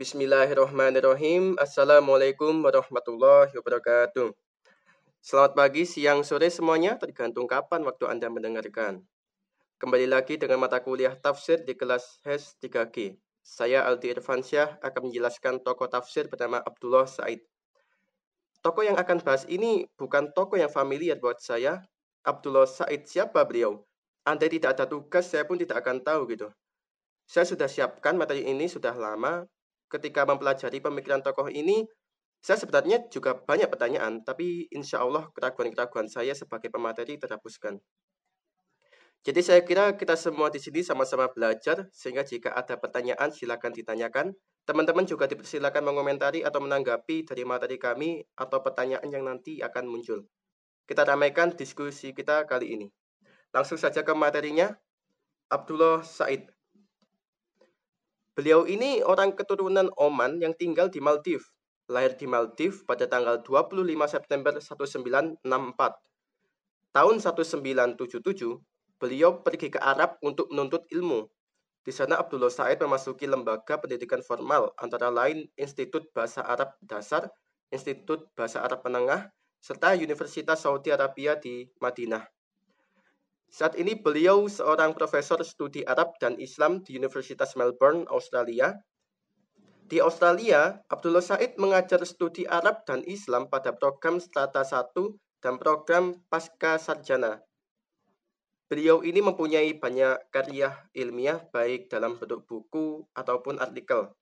Bismillahirrahmanirrahim. Assalamualaikum warahmatullahi wabarakatuh. Selamat pagi, siang, sore semuanya, tergantung kapan waktu Anda mendengarkan. Kembali lagi dengan mata kuliah tafsir di kelas HES 3G. Saya Aldi Irfansyah akan menjelaskan tokoh tafsir bernama Abdullah Said. Tokoh yang akan bahas ini bukan tokoh yang familiar buat saya. Abdullah Said siapa beliau? Anda tidak ada tugas, saya pun tidak akan tahu gitu. Saya sudah siapkan materi ini sudah lama, ketika mempelajari pemikiran tokoh ini, saya sebenarnya juga banyak pertanyaan, tapi insya Allah keraguan-keraguan saya sebagai pemateri terhapuskan. Jadi saya kira kita semua di sini sama-sama belajar, sehingga jika ada pertanyaan silakan ditanyakan. Teman-teman juga dipersilakan mengomentari atau menanggapi dari materi kami atau pertanyaan yang nanti akan muncul. Kita ramaikan diskusi kita kali ini. Langsung saja ke materinya. Abdullah Said, Beliau ini orang keturunan Oman yang tinggal di Maldives. Lahir di Maldives pada tanggal 25 September 1964. Tahun 1977, beliau pergi ke Arab untuk menuntut ilmu. Di sana Abdullah Said memasuki lembaga pendidikan formal, antara lain Institut Bahasa Arab Dasar, Institut Bahasa Arab Menengah, serta Universitas Saudi Arabia di Madinah. Saat ini beliau seorang profesor studi Arab dan Islam di Universitas Melbourne, Australia. Di Australia, Abdullah Said mengajar studi Arab dan Islam pada program strata 1 dan program pasca sarjana. Beliau ini mempunyai banyak karya ilmiah baik dalam bentuk buku ataupun artikel.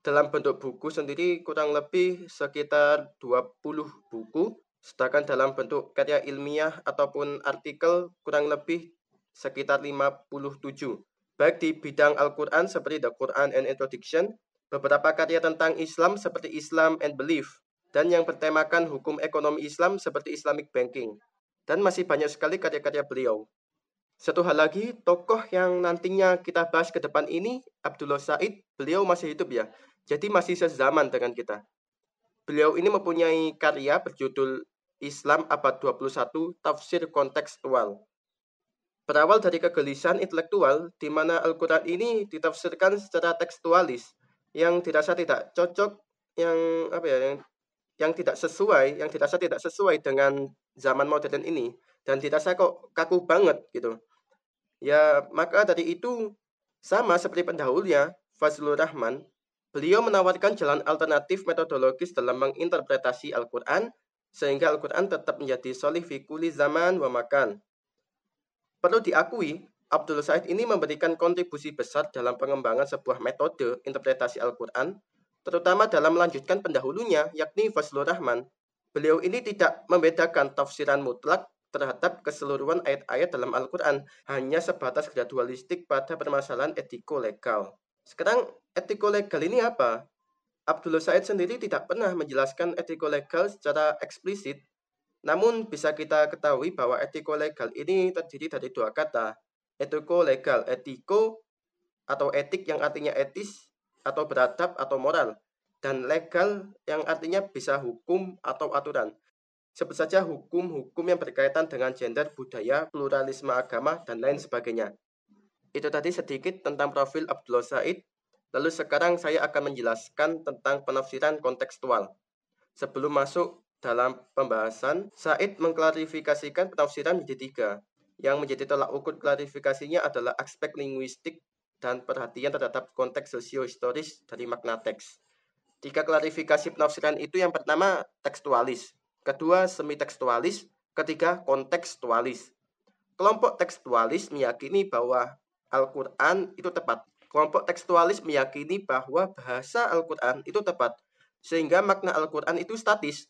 Dalam bentuk buku sendiri kurang lebih sekitar 20 buku Sedangkan dalam bentuk karya ilmiah ataupun artikel kurang lebih sekitar 57. Baik di bidang Al-Quran seperti The Quran and Introduction, beberapa karya tentang Islam seperti Islam and Belief, dan yang bertemakan hukum ekonomi Islam seperti Islamic Banking. Dan masih banyak sekali karya-karya beliau. Satu hal lagi, tokoh yang nantinya kita bahas ke depan ini, Abdullah Said, beliau masih hidup ya. Jadi masih sezaman dengan kita. Beliau ini mempunyai karya berjudul Islam abad 21 tafsir kontekstual. Berawal dari kegelisahan intelektual di mana Al-Qur'an ini ditafsirkan secara tekstualis yang dirasa tidak cocok yang apa ya yang yang tidak sesuai, yang dirasa tidak sesuai dengan zaman modern ini dan dirasa kok kaku banget gitu. Ya, maka dari itu sama seperti pendahulunya, Fazlur Rahman, beliau menawarkan jalan alternatif metodologis dalam menginterpretasi Al-Qur'an sehingga Al-Quran tetap menjadi solih fi kuli zaman wa makan. Perlu diakui, Abdul Said ini memberikan kontribusi besar dalam pengembangan sebuah metode interpretasi Al-Quran, terutama dalam melanjutkan pendahulunya, yakni Faslur Rahman. Beliau ini tidak membedakan tafsiran mutlak terhadap keseluruhan ayat-ayat dalam Al-Quran hanya sebatas gradualistik pada permasalahan etiko legal. Sekarang etiko legal ini apa? Abdul Said sendiri tidak pernah menjelaskan etiko legal secara eksplisit, namun bisa kita ketahui bahwa etiko legal ini terdiri dari dua kata, etiko legal, etiko atau etik yang artinya etis atau beradab atau moral, dan legal yang artinya bisa hukum atau aturan. Sebut saja hukum-hukum yang berkaitan dengan gender, budaya, pluralisme agama, dan lain sebagainya. Itu tadi sedikit tentang profil Abdullah Said Lalu sekarang saya akan menjelaskan tentang penafsiran kontekstual. Sebelum masuk dalam pembahasan, Said mengklarifikasikan penafsiran menjadi tiga. Yang menjadi tolak ukur klarifikasinya adalah aspek linguistik dan perhatian terhadap konteks sosiohistoris dari makna teks. Tiga klarifikasi penafsiran itu yang pertama tekstualis, kedua semi ketiga kontekstualis. Kelompok tekstualis meyakini bahwa Al-Quran itu tepat Kelompok tekstualis meyakini bahwa bahasa Al-Quran itu tepat, sehingga makna Al-Quran itu statis.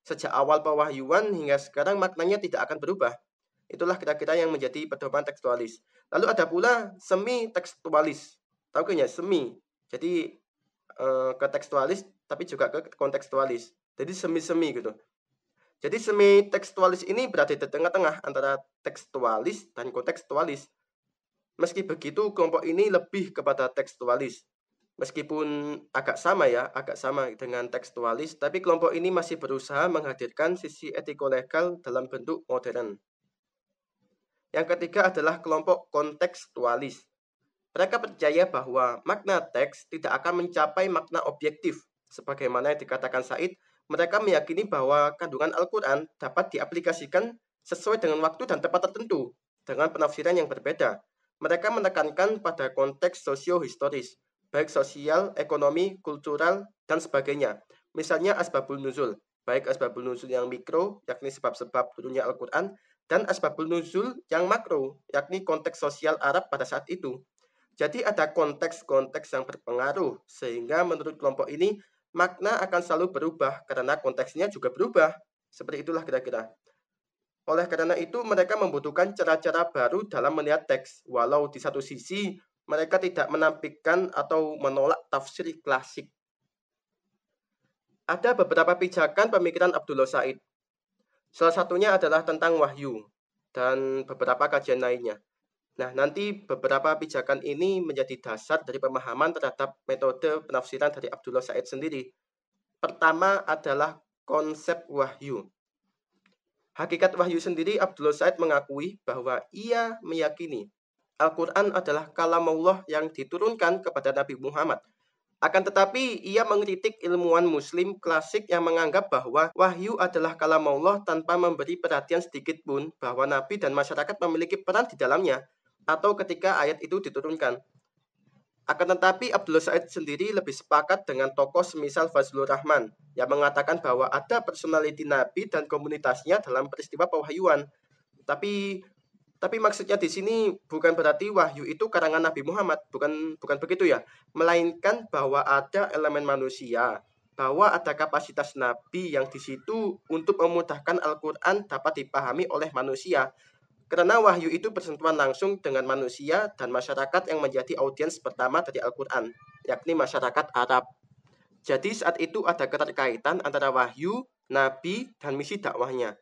Sejak awal pewahyuan hingga sekarang maknanya tidak akan berubah. Itulah kita-kita yang menjadi pedoman tekstualis. Lalu ada pula semi tekstualis. Tahu kan ya, semi. Jadi eh, ke tekstualis tapi juga ke kontekstualis. Jadi semi-semi gitu. Jadi semi tekstualis ini berada di tengah-tengah antara tekstualis dan kontekstualis. Meski begitu, kelompok ini lebih kepada tekstualis. Meskipun agak sama ya, agak sama dengan tekstualis, tapi kelompok ini masih berusaha menghadirkan sisi etikolegal dalam bentuk modern. Yang ketiga adalah kelompok kontekstualis. Mereka percaya bahwa makna teks tidak akan mencapai makna objektif. Sebagaimana yang dikatakan Said, mereka meyakini bahwa kandungan Al-Quran dapat diaplikasikan sesuai dengan waktu dan tempat tertentu, dengan penafsiran yang berbeda. Mereka menekankan pada konteks sosio-historis, baik sosial, ekonomi, kultural, dan sebagainya. Misalnya asbabul nuzul, baik asbabul nuzul yang mikro, yakni sebab-sebab turunnya Al-Quran, dan asbabul nuzul yang makro, yakni konteks sosial Arab pada saat itu. Jadi ada konteks-konteks yang berpengaruh, sehingga menurut kelompok ini, makna akan selalu berubah karena konteksnya juga berubah. Seperti itulah kira-kira. Oleh karena itu, mereka membutuhkan cara-cara baru dalam melihat teks, walau di satu sisi mereka tidak menampikkan atau menolak tafsir klasik. Ada beberapa pijakan pemikiran Abdullah Said. Salah satunya adalah tentang wahyu dan beberapa kajian lainnya. Nah, nanti beberapa pijakan ini menjadi dasar dari pemahaman terhadap metode penafsiran dari Abdullah Said sendiri. Pertama adalah konsep wahyu. Hakikat wahyu sendiri Abdul Said mengakui bahwa ia meyakini Al-Quran adalah kalam Allah yang diturunkan kepada Nabi Muhammad. Akan tetapi, ia mengkritik ilmuwan muslim klasik yang menganggap bahwa wahyu adalah kalam Allah tanpa memberi perhatian sedikit pun bahwa Nabi dan masyarakat memiliki peran di dalamnya atau ketika ayat itu diturunkan. Akan tetapi Abdul Said sendiri lebih sepakat dengan tokoh semisal Fazlur Rahman yang mengatakan bahwa ada personaliti Nabi dan komunitasnya dalam peristiwa pewahyuan. Tapi tapi maksudnya di sini bukan berarti wahyu itu karangan Nabi Muhammad, bukan bukan begitu ya, melainkan bahwa ada elemen manusia, bahwa ada kapasitas Nabi yang di situ untuk memudahkan Al-Qur'an dapat dipahami oleh manusia karena wahyu itu bersentuhan langsung dengan manusia dan masyarakat yang menjadi audiens pertama dari Al-Quran, yakni masyarakat Arab. Jadi saat itu ada keterkaitan antara wahyu, nabi, dan misi dakwahnya.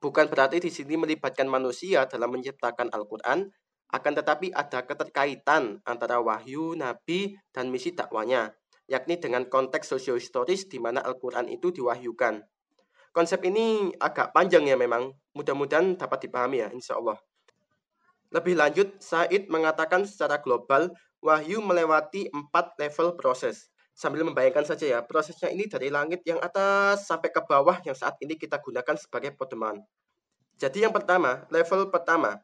Bukan berarti di sini melibatkan manusia dalam menciptakan Al-Quran, akan tetapi ada keterkaitan antara wahyu, nabi, dan misi dakwahnya, yakni dengan konteks sosiohistoris di mana Al-Quran itu diwahyukan. Konsep ini agak panjang ya memang, mudah-mudahan dapat dipahami ya insya Allah. Lebih lanjut, Said mengatakan secara global, wahyu melewati empat level proses. Sambil membayangkan saja ya, prosesnya ini dari langit yang atas sampai ke bawah yang saat ini kita gunakan sebagai pedoman. Jadi yang pertama, level pertama,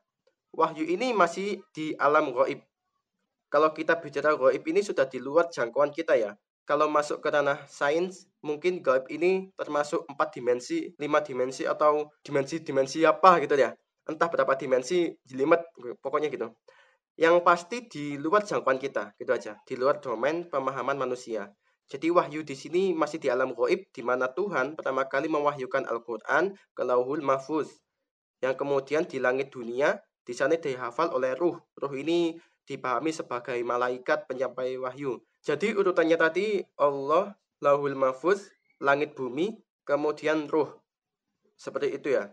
wahyu ini masih di alam goib. Kalau kita bicara goib ini sudah di luar jangkauan kita ya kalau masuk ke ranah sains, mungkin gaib ini termasuk empat dimensi, lima dimensi, atau dimensi-dimensi apa gitu ya. Entah berapa dimensi, jelimet, pokoknya gitu. Yang pasti di luar jangkauan kita, gitu aja. Di luar domain pemahaman manusia. Jadi wahyu di sini masih di alam goib, di mana Tuhan pertama kali mewahyukan Al-Quran ke Lauhul Mahfuz. Yang kemudian di langit dunia, di sana dihafal oleh ruh. Ruh ini dipahami sebagai malaikat penyampai wahyu. Jadi urutannya tadi Allah, Lahul Mahfuz, langit bumi, kemudian ruh. Seperti itu ya.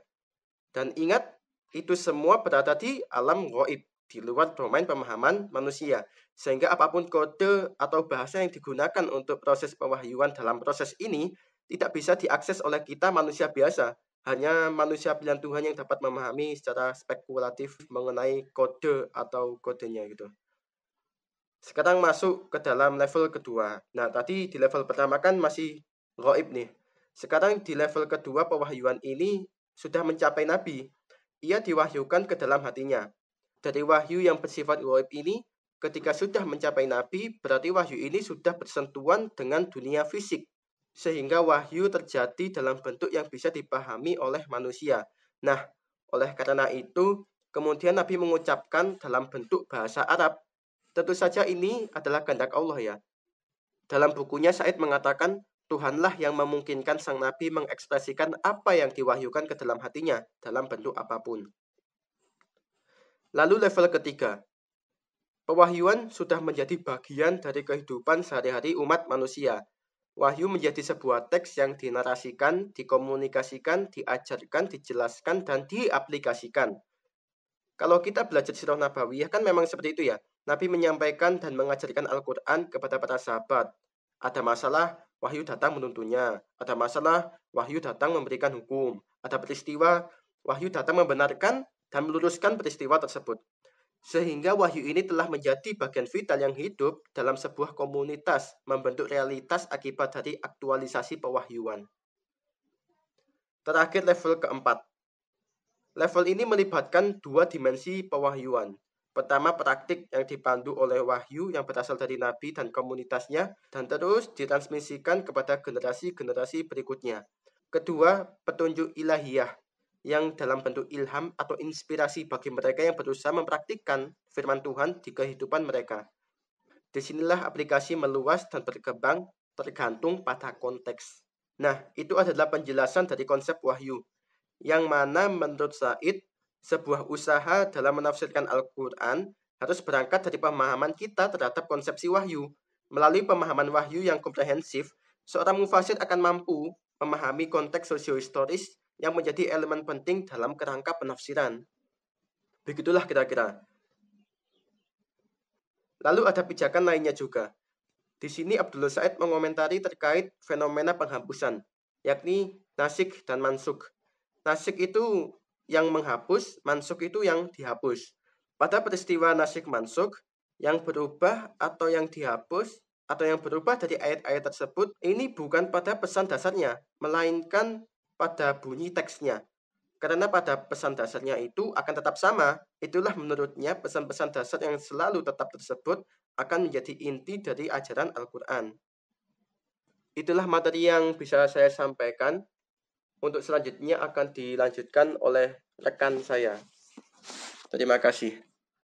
Dan ingat, itu semua berada di alam goib, di luar domain pemahaman manusia. Sehingga apapun kode atau bahasa yang digunakan untuk proses pewahyuan dalam proses ini tidak bisa diakses oleh kita manusia biasa, hanya manusia pilihan Tuhan yang dapat memahami secara spekulatif mengenai kode atau kodenya gitu. Sekarang masuk ke dalam level kedua. Nah, tadi di level pertama kan masih goib nih. Sekarang di level kedua pewahyuan ini sudah mencapai nabi. Ia diwahyukan ke dalam hatinya. Dari wahyu yang bersifat goib ini, ketika sudah mencapai nabi, berarti wahyu ini sudah bersentuhan dengan dunia fisik sehingga wahyu terjadi dalam bentuk yang bisa dipahami oleh manusia. Nah, oleh karena itu, kemudian Nabi mengucapkan dalam bentuk bahasa Arab. Tentu saja ini adalah kehendak Allah ya. Dalam bukunya Said mengatakan, Tuhanlah yang memungkinkan sang Nabi mengekspresikan apa yang diwahyukan ke dalam hatinya dalam bentuk apapun. Lalu level ketiga, pewahyuan sudah menjadi bagian dari kehidupan sehari-hari umat manusia – Wahyu menjadi sebuah teks yang dinarasikan, dikomunikasikan, diajarkan, dijelaskan, dan diaplikasikan. Kalau kita belajar sirah nabawiyah kan memang seperti itu ya. Nabi menyampaikan dan mengajarkan Al-Quran kepada para sahabat. Ada masalah, wahyu datang menuntunnya. Ada masalah, wahyu datang memberikan hukum. Ada peristiwa, wahyu datang membenarkan dan meluruskan peristiwa tersebut. Sehingga wahyu ini telah menjadi bagian vital yang hidup dalam sebuah komunitas, membentuk realitas akibat dari aktualisasi pewahyuan. Terakhir level keempat. Level ini melibatkan dua dimensi pewahyuan. Pertama, praktik yang dipandu oleh wahyu yang berasal dari nabi dan komunitasnya dan terus ditransmisikan kepada generasi-generasi berikutnya. Kedua, petunjuk ilahiyah yang dalam bentuk ilham atau inspirasi bagi mereka yang berusaha mempraktikkan firman Tuhan di kehidupan mereka. Disinilah aplikasi meluas dan berkembang tergantung pada konteks. Nah, itu adalah penjelasan dari konsep wahyu, yang mana menurut Said, sebuah usaha dalam menafsirkan Al-Quran harus berangkat dari pemahaman kita terhadap konsepsi wahyu. Melalui pemahaman wahyu yang komprehensif, seorang mufasir akan mampu memahami konteks sosiohistoris yang menjadi elemen penting dalam kerangka penafsiran. Begitulah kira-kira. Lalu ada pijakan lainnya juga. Di sini Abdul Said mengomentari terkait fenomena penghapusan, yakni nasik dan mansuk. Nasik itu yang menghapus, mansuk itu yang dihapus. Pada peristiwa nasik mansuk, yang berubah atau yang dihapus atau yang berubah dari ayat-ayat tersebut ini bukan pada pesan dasarnya, melainkan pada bunyi teksnya. Karena pada pesan dasarnya itu akan tetap sama, itulah menurutnya pesan-pesan dasar yang selalu tetap tersebut akan menjadi inti dari ajaran Al-Quran. Itulah materi yang bisa saya sampaikan. Untuk selanjutnya akan dilanjutkan oleh rekan saya. Terima kasih.